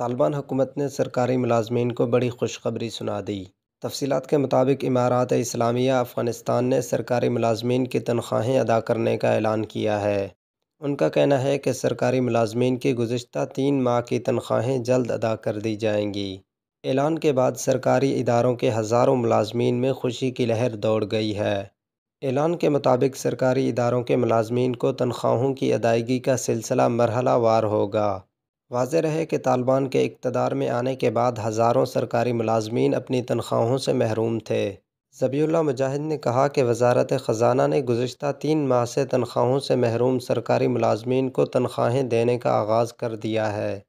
तालिबान हुकूमत ने सरकारी मुलाजमीन को बड़ी खुशखबरी सुना दी तफसीत के मुताबिक इमारात इस्लामिया अफ़गानिस्तान ने सरकारी मुलाजमीन की तनख्वाहें अदा करने का ऐलान किया है उनका कहना है कि सरकारी मुलाजमीन की गुज्त तीन माह की तनख्वाहें जल्द अदा कर दी जाएंगी ऐलान के बाद सरकारी इदारों के हज़ारों मुलाजमीन में खुशी की लहर दौड़ गई है ऐलान के मुताबिक सरकारी इदारों के मुलाजमीन को तनख्वाहों की अदायगी का सिलसिला मरहला वार होगा वाज रहे कि तालिबान के इकतदार में आने के बाद हज़ारों सरकारी मुलाजमीन अपनी तनख्वाहों से महरूम थे जबील्ला मुजाहिद ने कहा कि वजारत ख़जाना ने गुज्त तीन माह से तनख्वाहों से महरूम सरकारी मुलाजमीन को तनख्वाहें देने का आगाज़ कर दिया है